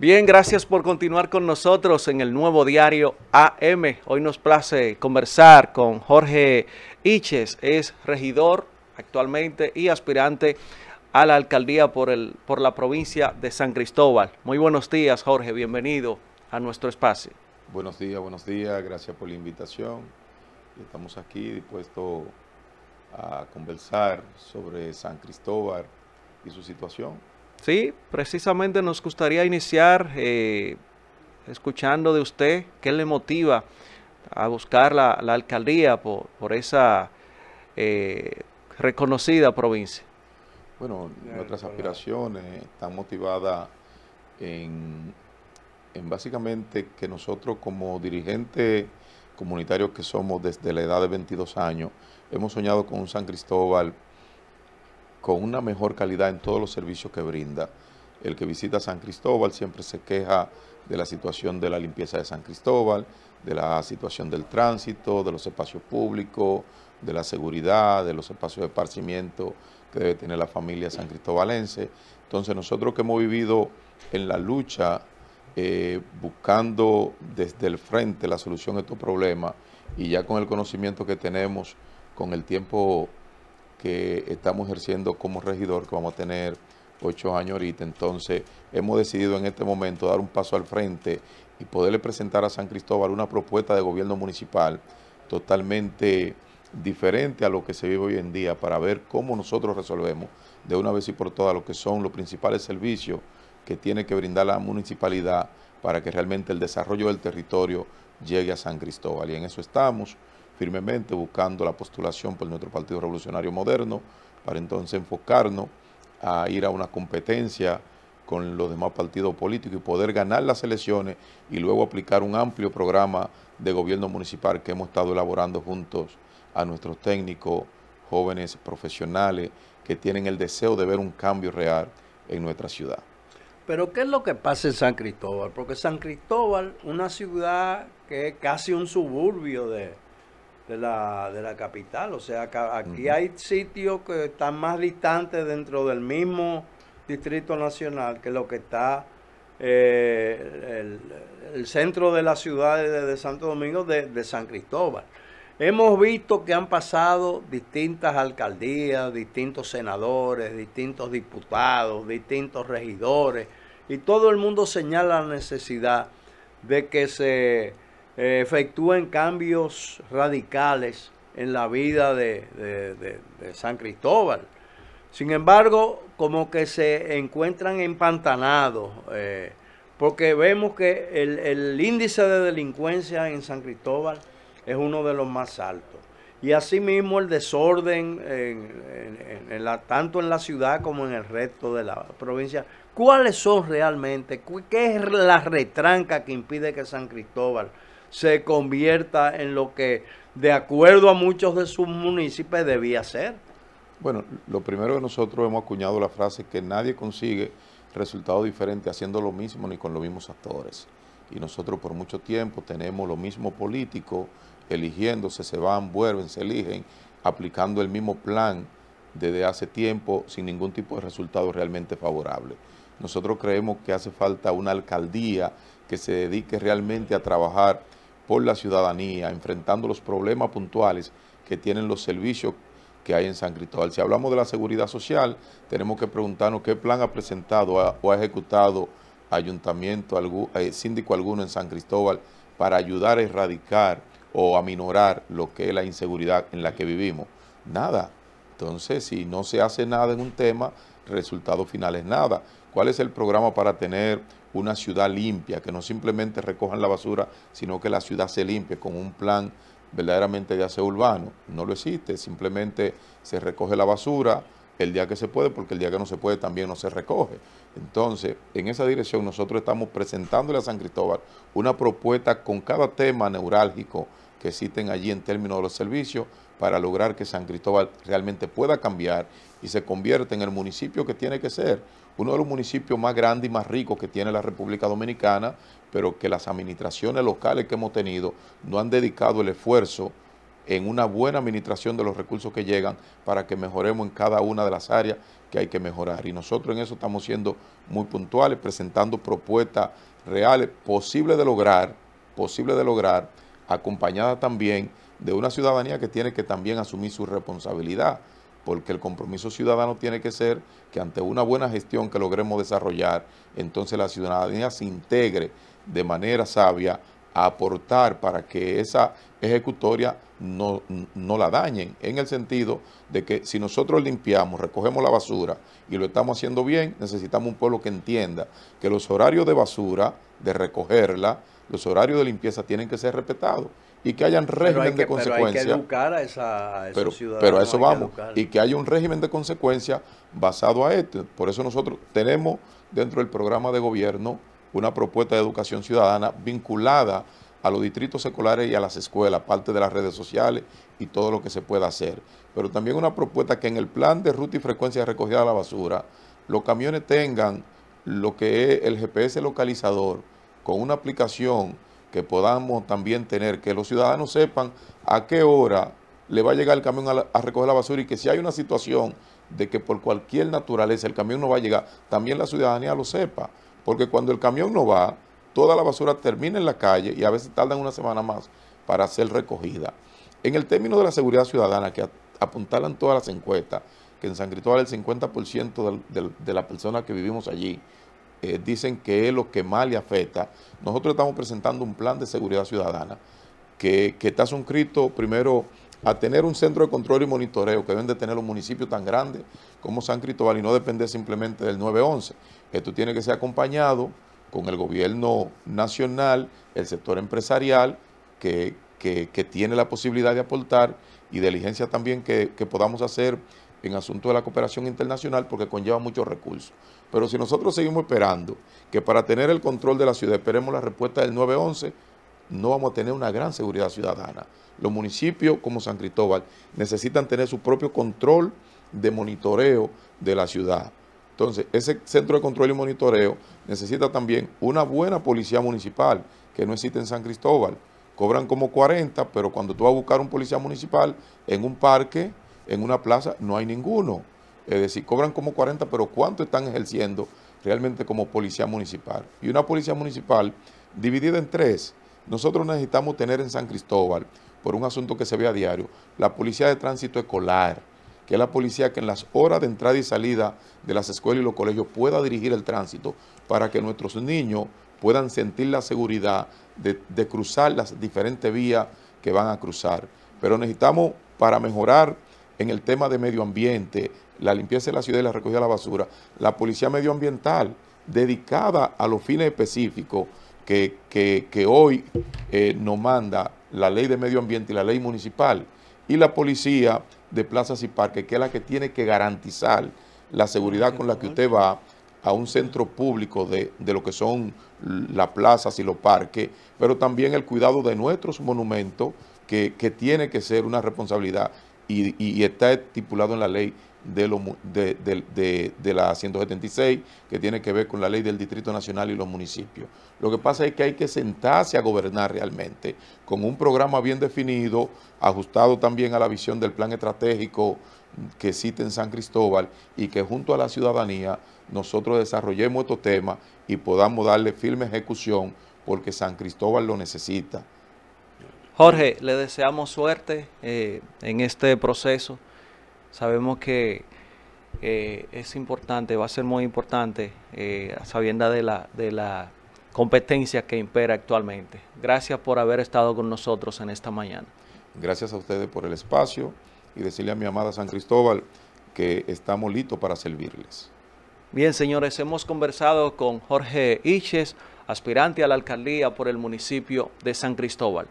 Bien, gracias por continuar con nosotros en el nuevo diario AM. Hoy nos place conversar con Jorge Iches, es regidor actualmente y aspirante a la alcaldía por, el, por la provincia de San Cristóbal. Muy buenos días, Jorge, bienvenido a nuestro espacio. Buenos días, buenos días, gracias por la invitación. Estamos aquí dispuestos a conversar sobre San Cristóbal y su situación. Sí, precisamente nos gustaría iniciar eh, escuchando de usted qué le motiva a buscar la, alcaldía por, esa eh, reconocida provincia. Bueno, nuestras aspiraciones están motivadas en, en básicamente que nosotros como dirigentes comunitarios que somos desde la edad de 22 años, hemos soñado con un San Cristóbal con una mejor calidad en todos los servicios que brinda. El que visita San Cristóbal siempre se queja de la situación de la limpieza de San Cristóbal, de la situación del tránsito, de los espacios públicos, de la seguridad, de los espacios de esparcimiento que debe tener la familia san Cristóbalense. Entonces nosotros que hemos vivido en la lucha eh, buscando desde el frente la solución a estos problemas y ya con el conocimiento que tenemos, con el tiempo que estamos ejerciendo como regidor, que vamos a tener ocho años ahorita. Entonces, hemos decidido en este momento dar un paso al frente y poderle presentar a San Cristóbal una propuesta de gobierno municipal totalmente diferente a lo que se vive hoy en día para ver cómo nosotros resolvemos de una vez y por todas lo que son los principales servicios que tiene que brindar la municipalidad para que realmente el desarrollo del territorio llegue a San Cristóbal. Y en eso estamos firmemente buscando la postulación por nuestro Partido Revolucionario Moderno, para entonces enfocarnos a ir a una competencia con los demás partidos políticos y poder ganar las elecciones y luego aplicar un amplio programa de gobierno municipal que hemos estado elaborando juntos a nuestros técnicos, jóvenes profesionales que tienen el deseo de ver un cambio real en nuestra ciudad. Pero ¿qué es lo que pasa en San Cristóbal? Porque San Cristóbal, una ciudad que es casi un suburbio de, de la, capital. O sea, aquí hay sitios que están más distantes dentro del mismo Distrito Nacional que lo que está eh, el, centro de la ciudad de, Santo Domingo de, San Cristóbal. Hemos visto que han pasado distintas alcaldías, distintos senadores, distintos diputados, distintos regidores, y todo el mundo señala la necesidad de que se efectúen cambios radicales en la vida de, San Cristóbal. Sin embargo, como que se encuentran empantanados, eh, porque vemos que el, índice de delincuencia en San Cristóbal es uno de los más altos. Y asimismo el desorden tanto en la ciudad como en el resto de la provincia. ¿Cuáles son realmente? ¿Qué es la retranca que impide que San Cristóbal se convierta en lo que, de acuerdo a muchos de sus municipios, debía ser. Bueno, lo primero que nosotros hemos acuñado la frase que nadie consigue resultados diferentes haciendo lo mismo ni con los mismos actores. Y nosotros por mucho tiempo tenemos lo mismo político, eligiéndose, se van, vuelven, se eligen, aplicando el mismo plan desde hace tiempo sin ningún tipo de resultado realmente favorable. Nosotros creemos que hace falta una alcaldía que se dedique realmente a trabajar por la ciudadanía, enfrentando los problemas puntuales que tienen los servicios que hay en San Cristóbal. Si hablamos de la seguridad social, tenemos que preguntarnos qué plan ha presentado o ha ejecutado ayuntamiento, eh, síndico alguno en San Cristóbal para ayudar a erradicar o aminorar lo que es la inseguridad en la que vivimos. Nada. Entonces, si no se hace nada en un tema, resultado final es nada. ¿Cuál es el programa para tener una ciudad limpia, que no simplemente recojan la basura, sino que la ciudad se limpie con un plan verdaderamente de aseo urbano. No lo existe, simplemente se recoge la basura el día que se puede, porque el día que no se puede también no se recoge. Entonces, en esa dirección nosotros estamos presentándole a San Cristóbal una propuesta con cada tema neurálgico que existen allí en términos de los servicios para lograr que San Cristóbal realmente pueda cambiar y se convierta en el municipio que tiene que ser, uno de los municipios más grandes y más ricos que tiene la República Dominicana, pero que las administraciones locales que hemos tenido no han dedicado el esfuerzo en una buena administración de los recursos que llegan para que mejoremos en cada una de las áreas que hay que mejorar. Y nosotros en eso estamos siendo muy puntuales, presentando propuestas reales, posibles de lograr, posible de lograr, acompañada también de una ciudadanía que tiene que también asumir su responsabilidad, porque el compromiso ciudadano tiene que ser que ante una buena gestión que logremos desarrollar, entonces la ciudadanía se integre de manera sabia a aportar para que esa ejecutoria no, la dañen, en el sentido de que si nosotros limpiamos, recogemos la basura y lo estamos haciendo bien, necesitamos un pueblo que entienda que los horarios de basura, de recogerla, los horarios de limpieza tienen que ser respetados y que haya un régimen de consecuencias Pero hay que educar a, esa, esos pero, a eso vamos. y que haya un régimen de consecuencias basado a esto. Por eso nosotros tenemos dentro del programa de gobierno una propuesta de educación ciudadana vinculada a los distritos escolares y a las escuelas, parte de las redes sociales y todo lo que se pueda hacer. Pero también una propuesta que en el plan de ruta y frecuencia de recogida de la basura, los camiones tengan lo que es el GPS localizador con una aplicación que podamos también tener, que los ciudadanos sepan a qué hora le va a llegar el camión a, recoger la basura y que si hay una situación de que por cualquier naturaleza el camión no va a llegar, también la ciudadanía lo sepa, porque cuando el camión no va, toda la basura termina en la calle y a veces tardan una semana más para ser recogida. En el término de la seguridad ciudadana, que apuntalan todas las encuestas, que en San Cristóbal el 50% de, de las personas que vivimos allí eh, dicen que es lo que más le afecta, nosotros estamos presentando un plan de seguridad ciudadana que, está suscrito primero a tener un centro de control y monitoreo que deben de tener los municipios tan grandes como San Cristóbal y no depender simplemente del 911. Esto tiene que ser acompañado con el gobierno nacional, el sector empresarial que, tiene la posibilidad de aportar y de diligencia también que, que podamos hacer en asunto de la cooperación internacional porque conlleva muchos recursos. Pero si nosotros seguimos esperando que para tener el control de la ciudad esperemos la respuesta del 911, no vamos a tener una gran seguridad ciudadana. Los municipios como San Cristóbal necesitan tener su propio control de monitoreo de la ciudad. Entonces, ese centro de control y monitoreo necesita también una buena policía municipal, que no existe en San Cristóbal. Cobran como 40, pero cuando tú vas a buscar un policía municipal en un parque, en una plaza no hay ninguno. Es decir, cobran como 40, pero ¿cuánto están ejerciendo realmente como policía municipal? Y una policía municipal dividida en tres. Nosotros necesitamos tener en San Cristóbal, por un asunto que se ve a diario, la policía de tránsito escolar, que es la policía que en las horas de entrada y salida de las escuelas y los colegios pueda dirigir el tránsito para que nuestros niños puedan sentir la seguridad de, cruzar las diferentes vías que van a cruzar. Pero necesitamos, para mejorar en el tema de medio ambiente, la limpieza de la ciudad y la recogida de la basura, la policía medioambiental dedicada a los fines específicos que, hoy eh, nos manda la ley de medio ambiente y la ley municipal, y la policía de plazas y parques, que es la que tiene que garantizar la seguridad con la que usted va a un centro público de, lo que son las plazas y los parques, pero también el cuidado de nuestros monumentos, que, que tiene que ser una responsabilidad y, está estipulado en la ley de, lo, de, de, de, la 176, que tiene que ver con la ley del Distrito Nacional y los municipios. Lo que pasa es que hay que sentarse a gobernar realmente, con un programa bien definido, ajustado también a la visión del plan estratégico que existe en San Cristóbal y que junto a la ciudadanía nosotros desarrollemos estos temas y podamos darle firme ejecución porque San Cristóbal lo necesita. Jorge, le deseamos suerte eh, en este proceso. Sabemos que eh, es importante, va a ser muy importante, eh, sabiendo de la, de la competencia que impera actualmente. Gracias por haber estado con nosotros en esta mañana. Gracias a ustedes por el espacio y decirle a mi amada San Cristóbal que estamos listos para servirles. Bien, señores, hemos conversado con Jorge Iches, aspirante a la alcaldía por el municipio de San Cristóbal.